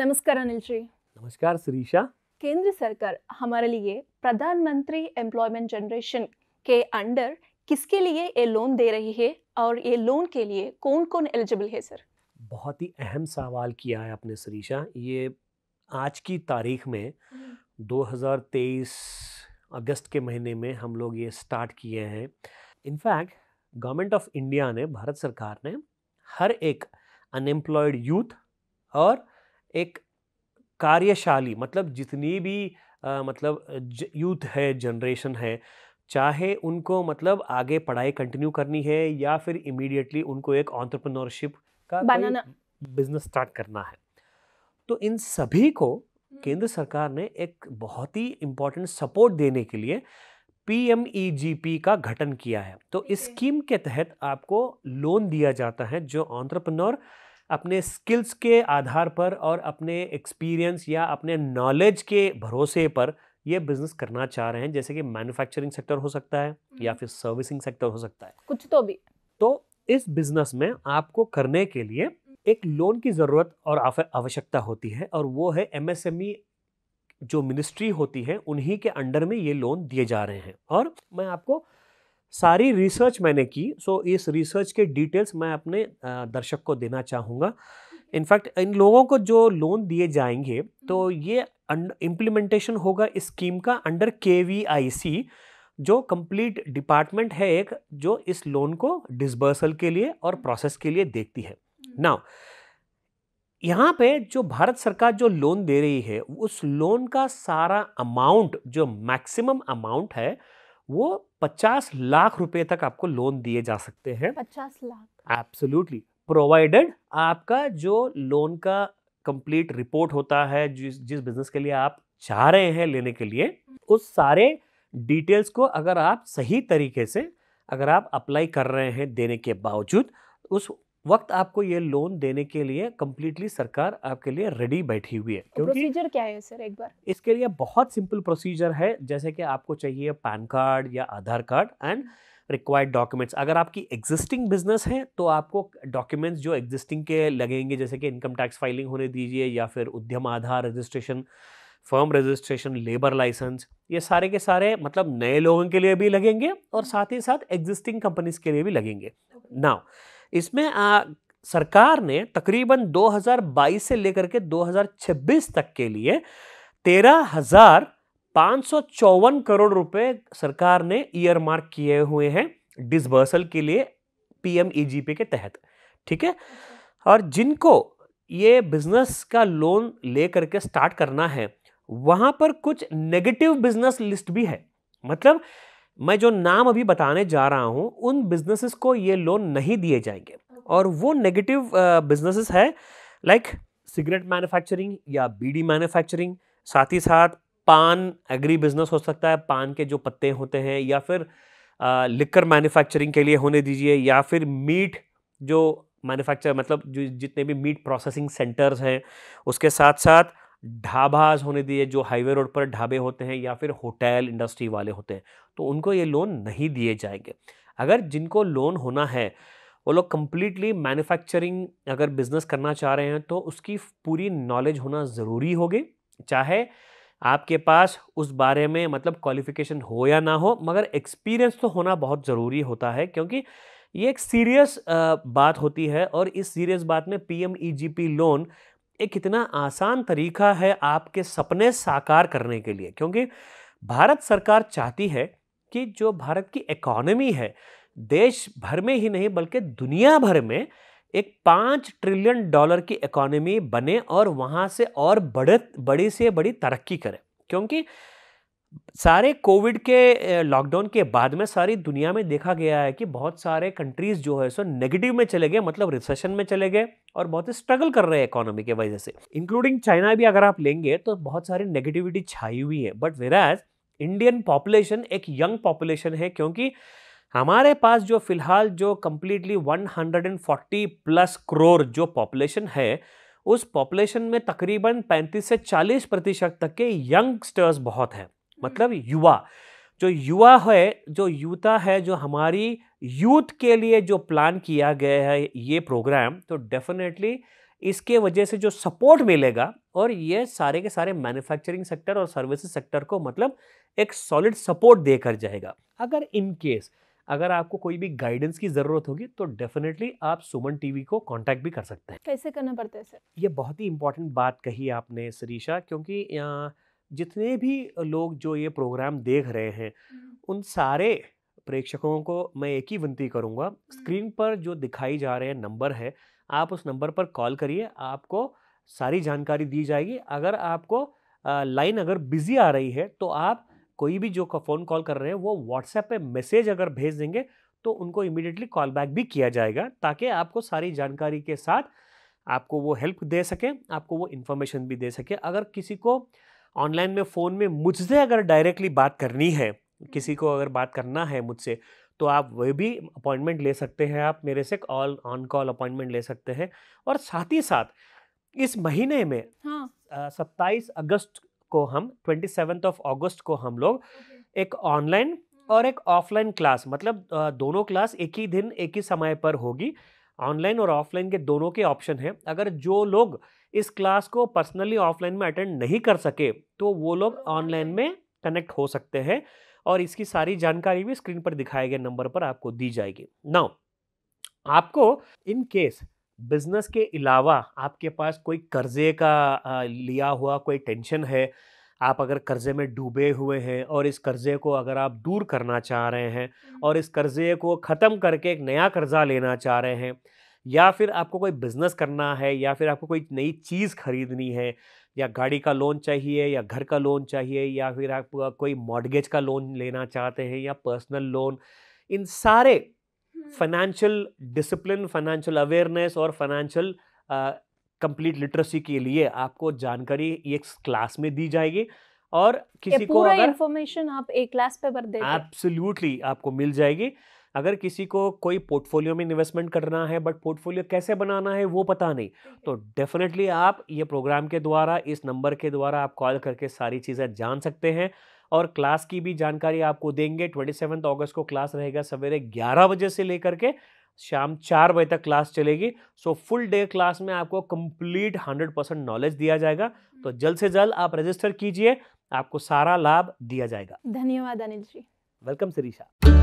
नमस्कार अनिल जी नमस्कार सरीशा केंद्र सरकार हमारे लिए प्रधानमंत्री एम्प्लॉयमेंट जनरेशन के अंडर किसके लिए ये लोन दे रही है और ये लोन के लिए कौन कौन एलिजिबल है सर बहुत ही अहम सवाल किया है आपने सरीशा ये आज की तारीख में 2023 हम्म। अगस्त के महीने में हम लोग ये स्टार्ट किए हैं इनफैक्ट गवर्नमेंट ऑफ इंडिया ने भारत सरकार ने हर एक अनएम्प्लॉयड यूथ और एक कार्यशाली मतलब जितनी भी आ, मतलब यूथ है जनरेशन है चाहे उनको मतलब आगे पढ़ाई कंटिन्यू करनी है या फिर इमीडिएटली उनको एक ऑन्टरप्रनोरशिप का बिजनेस स्टार्ट करना है तो इन सभी को हम्म। केंद्र सरकार ने एक बहुत ही इम्पोर्टेंट सपोर्ट देने के लिए पी e का गठन किया है तो इस स्कीम के तहत आपको लोन दिया जाता है जो ऑन्टरप्रनोर अपने स्किल्स के आधार पर और अपने एक्सपीरियंस या अपने नॉलेज के भरोसे पर ये बिजनेस करना चाह रहे हैं जैसे कि मैन्युफैक्चरिंग सेक्टर हो सकता है हम्म। या फिर सर्विसिंग सेक्टर हो सकता है कुछ तो भी तो इस बिजनेस में आपको करने के लिए एक लोन की ज़रूरत और आवश्यकता होती है और वो है एमएसएमई e जो मिनिस्ट्री होती है उन्हीं के अंडर में ये लोन दिए जा रहे हैं और मैं आपको सारी रिसर्च मैंने की सो इस रिसर्च के डिटेल्स मैं अपने दर्शक को देना चाहूँगा इनफैक्ट इन लोगों को जो लोन दिए जाएंगे तो हम्म। ये इम्प्लीमेंटेशन अं-, होगा इस स्कीम का अंडर के वी आई सी जो कंप्लीट डिपार्टमेंट है एक जो इस लोन को डिसबर्सल के लिए और प्रोसेस हम्म। के लिए देखती है ना हम्म। यहाँ पे जो भारत सरकार जो लोन दे रही है उस लोन का सारा अमाउंट जो मैक्सिमम अमाउंट है वो पचास लाख रुपए तक आपको लोन दिए जा सकते हैं पचास लाख एब्सोल्युटली प्रोवाइडेड आपका जो लोन का कंप्लीट रिपोर्ट होता है जिस जिस बिजनेस के लिए आप चाह रहे हैं लेने के लिए हम्म। उस सारे डिटेल्स को अगर आप सही तरीके से अगर आप अप्लाई कर रहे हैं देने के बावजूद उस वक्त आपको ये लोन देने के लिए कम्प्लीटली सरकार आपके लिए रेडी बैठी हुई है प्रोसीजर तो क्या है सर एक बार इसके लिए बहुत सिंपल प्रोसीजर है जैसे कि आपको चाहिए पैन कार्ड या Aadhaar card and required documents अगर आपकी एग्जिस्टिंग बिजनेस है तो आपको डॉक्यूमेंट्स जो एग्जिस्टिंग के लगेंगे जैसे कि इनकम टैक्स फाइलिंग होने दीजिए या फिर Udyam Aadhaar registration firm registration labour licence ये सारे के सारे मतलब नए लोगों के लिए भी लगेंगे और साथ ही साथ एग्जिस्टिंग कंपनीज के लिए भी लगेंगे नाउ इसमें आ, सरकार ने तकरीबन 2022 से लेकर के 2026 तक के लिए तेरह हजार पाँच सौ चौवन करोड़ रुपए सरकार ने ईयर मार्क किए हुए हैं डिसबर्सल के लिए पीएम ईजीपी e के तहत ठीक है और जिनको ये बिजनेस का लोन ले करके स्टार्ट करना है वहाँ पर कुछ नेगेटिव बिजनेस लिस्ट भी है मतलब मैं जो नाम अभी बताने जा रहा हूँ उन बिजनेसेस को ये लोन नहीं दिए जाएंगे और वो नेगेटिव बिजनेसेस है लाइक सिगरेट मैन्युफैक्चरिंग या बीडी मैन्युफैक्चरिंग साथ ही साथ पान एग्री बिजनेस हो सकता है पान के जो पत्ते होते हैं या फिर लिकर मैन्युफैक्चरिंग के लिए होने दीजिए या फिर मीट जो मैन्युफैक्चर मतलब जो जितने भी मीट प्रोसेसिंग सेंटर्स हैं उसके साथ साथ ढाबाज होने दिए जो हाईवे रोड पर ढाबे होते हैं या फिर होटल इंडस्ट्री वाले होते हैं तो उनको ये लोन नहीं दिए जाएंगे अगर जिनको लोन होना है वो लोग कम्प्लीटली मैन्युफैक्चरिंग अगर बिजनेस करना चाह रहे हैं तो उसकी पूरी नॉलेज होना ज़रूरी होगी चाहे आपके पास उस बारे में मतलब क्वालिफिकेशन हो या ना हो मगर एक्सपीरियंस तो होना बहुत ज़रूरी होता है क्योंकि ये एक सीरियस बात होती है और इस सीरियस बात में P M E G P loan एक इतना आसान तरीका है आपके सपने साकार करने के लिए क्योंकि भारत सरकार चाहती है कि जो भारत की इकोनॉमी है देश भर में ही नहीं बल्कि दुनिया भर में एक पाँच ट्रिलियन डॉलर की इकोनॉमी बने और वहाँ से और बढ़त बड़ी से बड़ी तरक्की करे क्योंकि सारे कोविड के लॉकडाउन के बाद में सारी दुनिया में देखा गया है कि बहुत सारे कंट्रीज़ जो है सो नेगेटिव में चले गए मतलब रिसेशन में चले गए और बहुत ही स्ट्रगल कर रहे हैं इकोनॉमी के वजह से इंक्लूडिंग चाइना भी अगर आप लेंगे तो बहुत सारी नेगेटिविटी छाई हुई है बट वेराज इंडियन पॉपुलेशन एक यंग पॉपुलेशन है क्योंकि हमारे पास जो फिलहाल जो कम्प्लीटली 140 प्लस करोर जो पॉपुलेशन है उस पॉपुलेशन में तकरीबन 35 से 40 प्रतिशत तक के यंगस्टर्स बहुत हैं मतलब युवा जो युवा है जो युवा है जो हमारी यूथ के लिए जो प्लान किया गया है ये प्रोग्राम तो डेफिनेटली इसके वजह से जो सपोर्ट मिलेगा और ये सारे के सारे मैन्युफैक्चरिंग सेक्टर और सर्विसेज सेक्टर को मतलब एक सॉलिड सपोर्ट देकर जाएगा अगर इन केस अगर आपको कोई भी गाइडेंस की ज़रूरत होगी तो डेफिनेटली आप सुमन टीवी को कांटेक्ट भी कर सकते हैं कैसे करना पड़ता है सर ये बहुत ही इंपॉर्टेंट बात कही आपने सरीशा क्योंकि यहाँ जितने भी लोग जो ये प्रोग्राम देख रहे हैं हम्म। उन सारे प्रेक्षकों को मैं एक ही विनती करूँगा हम्म। स्क्रीन पर जो दिखाई जा रहे हैं नंबर है आप उस नंबर पर कॉल करिए आपको सारी जानकारी दी जाएगी अगर आपको लाइन अगर बिजी आ रही है तो आप कोई भी जो फ़ोन कॉल कर रहे हैं वो व्हाट्सएप पे मैसेज अगर भेज देंगे तो उनको इमिडिएटली कॉल बैक भी किया जाएगा ताकि आपको सारी जानकारी के साथ आपको वो हेल्प दे सके आपको वो इन्फॉर्मेशन भी दे सके अगर किसी को ऑनलाइन में फ़ोन में मुझसे अगर डायरेक्टली बात करनी है किसी को अगर बात करना है मुझसे तो आप वे भी अपॉइंटमेंट ले सकते हैं आप मेरे से कॉल ऑन कॉल अपॉइंटमेंट ले सकते हैं और साथ ही साथ इस महीने में हाँ। सत्ताईस हाँ. अगस्त को हम ट्वेंटी सेवन ऑफ अगस्त को हम लोग एक ऑनलाइन हम्म। और एक ऑफलाइन क्लास मतलब दोनों क्लास एक ही दिन एक ही समय पर होगी ऑनलाइन और ऑफलाइन के दोनों के ऑप्शन हैं अगर जो लोग इस क्लास को पर्सनली ऑफलाइन में अटेंड नहीं कर सके तो वो लोग ऑनलाइन में कनेक्ट हो सकते हैं और इसकी सारी जानकारी भी स्क्रीन पर दिखाए गए नंबर पर आपको दी जाएगी नाउ आपको इन केस बिजनेस के अलावा आपके पास कोई कर्जे का लिया हुआ कोई टेंशन है आप अगर कर्ज़े में डूबे हुए हैं और इस कर्ज़े को अगर आप दूर करना चाह रहे हैं और हम्म। इस कर्ज़े को ख़त्म करके एक नया कर्ज़ा लेना चाह रहे हैं या फिर आपको कोई बिज़नेस करना है या फिर आपको कोई नई चीज़ खरीदनी है या गाड़ी का लोन चाहिए या घर का लोन चाहिए या फिर आप कोई मॉडगेज का लोन लेना चाहते हैं या पर्सनल लोन इन सारे हम्म। फाइनेंशियल डिसिप्लिन फाइनेंशियल अवेयरनेस और फाइनेंशियल कंप्लीट लिटरेसी के लिए आपको जानकारी एक क्लास में दी जाएगी और किसी को अगर इन्फॉर्मेशन आप एक क्लास पे भर दे एब्सोल्युटली आपको मिल जाएगी अगर किसी को कोई पोर्टफोलियो में इन्वेस्टमेंट करना है बट पोर्टफोलियो कैसे बनाना है वो पता नहीं तो डेफिनेटली आप ये प्रोग्राम के द्वारा इस नंबर के द्वारा आप कॉल करके सारी चीज़ें जान सकते हैं और क्लास की भी जानकारी आपको देंगे ट्वेंटी सेवन्थ अगस्त को क्लास रहेगा सवेरे ग्यारह बजे से लेकर के शाम चार बजे तक क्लास चलेगी सो फुल डे क्लास में आपको कंप्लीट हंड्रेड परसेंट नॉलेज दिया जाएगा हम्म। तो जल्द से जल्द आप रजिस्टर कीजिए आपको सारा लाभ दिया जाएगा धन्यवाद अनिल जी वेलकम सरीशा